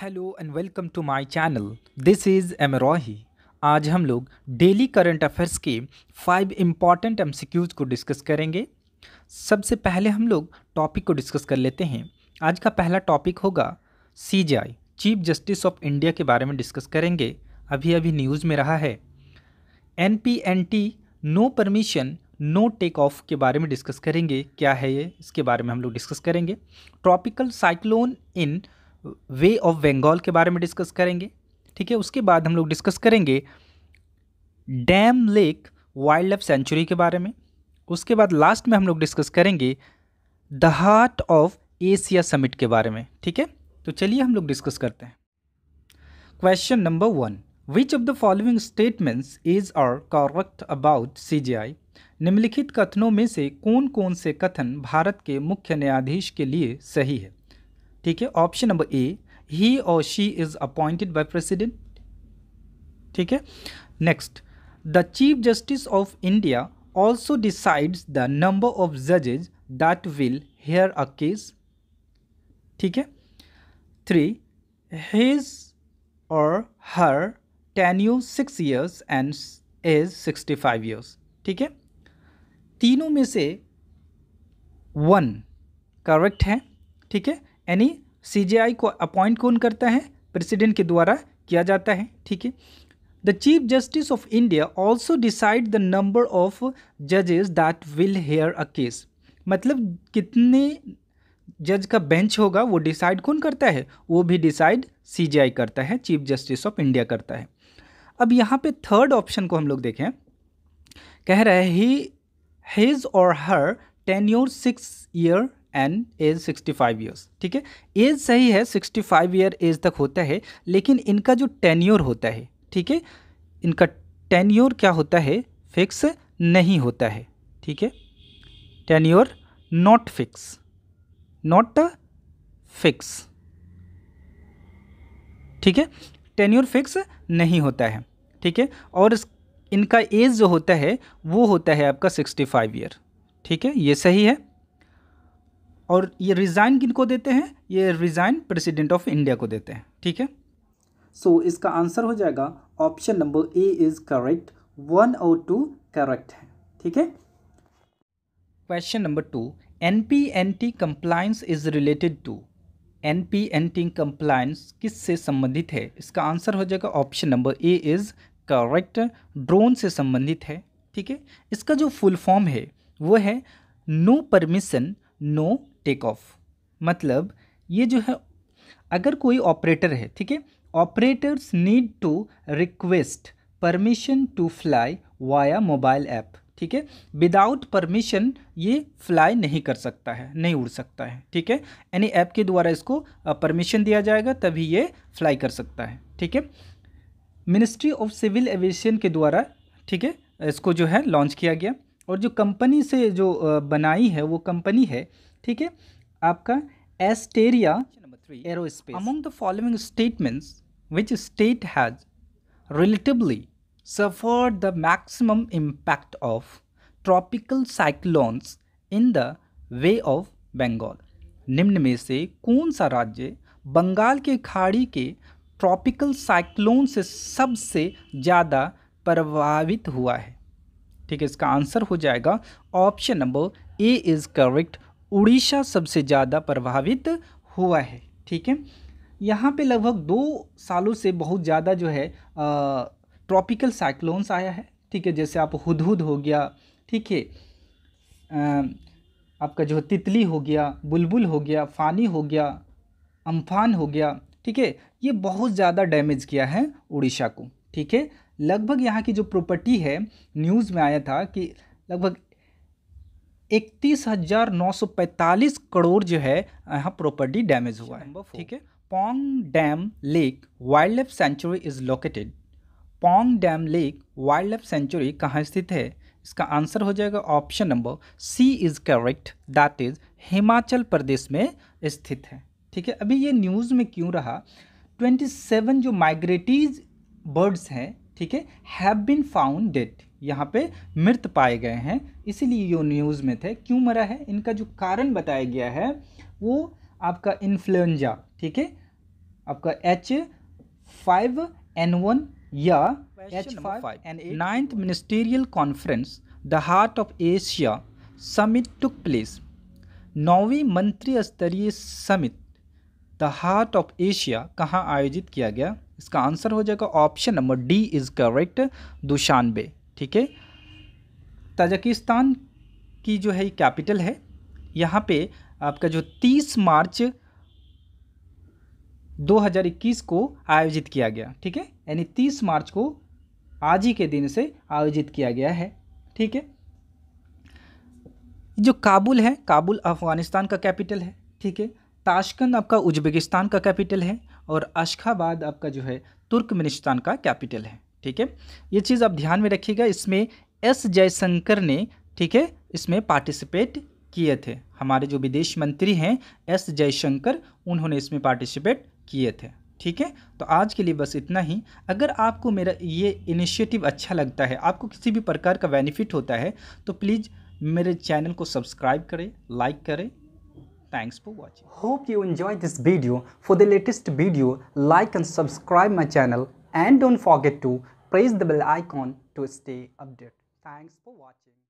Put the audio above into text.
Hello and welcome to my channel this is M Rohi आज हम लोग डेली करंट अफेयर्स के फाइव इम्पॉर्टेंट एम को डिस्कस करेंगे सबसे पहले हम लोग टॉपिक को डिस्कस कर लेते हैं आज का पहला टॉपिक होगा C chief justice of India के बारे में डिस्कस करेंगे अभी अभी न्यूज़ में रहा है N P N T no permission no take off के बारे में डिस्कस करेंगे क्या है ये इसके बारे में हम लोग डिस्कस करेंगे tropical cyclone in Bay of Bengal के बारे में डिस्कस करेंगे ठीक है उसके बाद हम लोग डिस्कस करेंगे dam lake wildlife sanctuary के बारे में उसके बाद लास्ट में हम लोग डिस्कस करेंगे the Heart of Asia summit के बारे में ठीक है तो चलिए हम लोग डिस्कस करते हैं question number one which of the following statements is are correct about C निम्नलिखित कथनों में से कौन कौन से कथन भारत के मुख्य न्यायाधीश के लिए सही है ठीक है option number A he or she is appointed by president ठीक है next the chief justice of India also decides the number of जजेज that will hear a case ठीक है three his or her tenure six years and age sixty five years ठीक है तीनों में से वन करेक्ट है ठीक है यानी सी को अपॉइंट कौन करता है प्रेसिडेंट के द्वारा किया जाता है ठीक है the chief justice of India also decide the number of जजेस that will hear a case मतलब कितने जज का बेंच होगा वो डिसाइड कौन करता है वो भी डिसाइड सी करता है चीफ जस्टिस ऑफ इंडिया करता है अब यहाँ पे थर्ड ऑप्शन को हम लोग देखें कह रहा है ही his or her tenure six year and age 65 years ठीक है एज सही है 65 ईयर एज तक होता है लेकिन इनका जो टेन्योर होता है ठीक है इनका टेन्योर क्या होता है फिक्स नहीं होता है ठीक है tenure not fix not fix ठीक है टेन्योर फिक्स नहीं होता है ठीक है और इनका एज जो होता है वो होता है आपका 65 ईयर ठीक है ये सही है और ये रिज़ाइन किन को देते हैं ये रिज़ाइन प्रेसिडेंट ऑफ इंडिया को देते हैं ठीक है सो so, इसका आंसर हो जाएगा option number A is correct one और टू करेक्ट है ठीक है question number two N P N T compliance is related to N P N T compliance किस से संबंधित है इसका आंसर हो जाएगा option number A is correct drone से संबंधित है ठीक है इसका जो फुल फॉर्म है वो है no permission no take off मतलब ये जो है अगर कोई ऑपरेटर है ठीक है operators need to request permission to fly via mobile app ठीक है विदाउट परमिशन ये फ्लाई नहीं कर सकता है नहीं उड़ सकता है ठीक है यानी ऐप के द्वारा इसको परमिशन दिया जाएगा तभी ये फ्लाई कर सकता है ठीक है मिनिस्ट्री ऑफ सिविल एविएशन के द्वारा ठीक है इसको जो है लॉन्च किया गया और जो कंपनी से जो बनाई है वो कंपनी है ठीक है आपका Asteria Aerospace among the following statements which state has relatively suffer the maximum impact of tropical cyclones in the Bay of Bengal निम्न में से कौन सा राज्य बंगाल के खाड़ी के ट्रॉपिकल साइक्लोन से सबसे ज़्यादा प्रभावित हुआ है ठीक है इसका आंसर हो जाएगा option number A is correct Orissa सबसे ज़्यादा प्रभावित हुआ है ठीक है यहाँ पे लगभग दो सालों से बहुत ज़्यादा जो है ट्रॉपिकल साइक्लोन्स आया है ठीक है जैसे आप हुद हो गया ठीक है आपका जो तितली हो गया बुलबुल हो गया फानी हो गया अम्फान हो गया ठीक है ये बहुत ज़्यादा डैमेज किया है उड़ीसा को ठीक है लगभग यहाँ की जो प्रॉपर्टी है न्यूज़ में आया था कि लगभग इकतीस हज़ार नौ सौ पैंतालीस करोड़ जो है यहाँ प्रॉपर्टी डैमेज हुआ है ठीक है Pong dam lake wildlife sanctuary is located Pong dam lake wildlife sanctuary कहाँ स्थित है इसका आंसर हो जाएगा option number C is correct that is Himachal Pradesh में स्थित है ठीक है अभी ये न्यूज़ में क्यों रहा 27 जो माइग्रेटीज बर्ड्स हैं ठीक है हैव बिन फाउंड डेड यहाँ पे मृत पाए गए हैं इसीलिए ये न्यूज़ में थे क्यों मरा है इनका जो कारण बताया गया है वो आपका इन्फ्लुएंजा ठीक है आपका एच फाइव एन वन या H five N ninth ministerial conference the Heart of Asia summit took place नौवीं मंत्री स्तरीय summit the Heart of Asia कहाँ आयोजित किया गया इसका आंसर हो जाएगा option number D is correct Dushanbe ठीक है ताजिकिस्तान की जो है कैपिटल है यहाँ पे आपका जो 30 मार्च 2021 को आयोजित किया गया ठीक है यानी 30 मार्च को आज ही के दिन से आयोजित किया गया है ठीक है जो काबुल है काबुल अफ़गानिस्तान का कैपिटल है ठीक है ताशकंद आपका उज्बेकिस्तान का कैपिटल है और अशखाबाद आपका जो है तुर्कमेनिस्तान का कैपिटल है ठीक है ये चीज़ आप ध्यान में रखिएगा इसमें एस जयशंकर ने ठीक है इसमें पार्टिसिपेट किए थे हमारे जो विदेश मंत्री हैं एस जयशंकर उन्होंने इसमें पार्टिसिपेट किए थे ठीक है तो आज के लिए बस इतना ही अगर आपको मेरा ये इनिशिएटिव अच्छा लगता है आपको किसी भी प्रकार का बेनिफिट होता है तो प्लीज़ मेरे चैनल को सब्सक्राइब करें लाइक करें Thanks for watching. Hope you enjoyed this video. For the latest video, like and subscribe my channel and don't forget to press the bell icon to stay updated. Thanks for watching.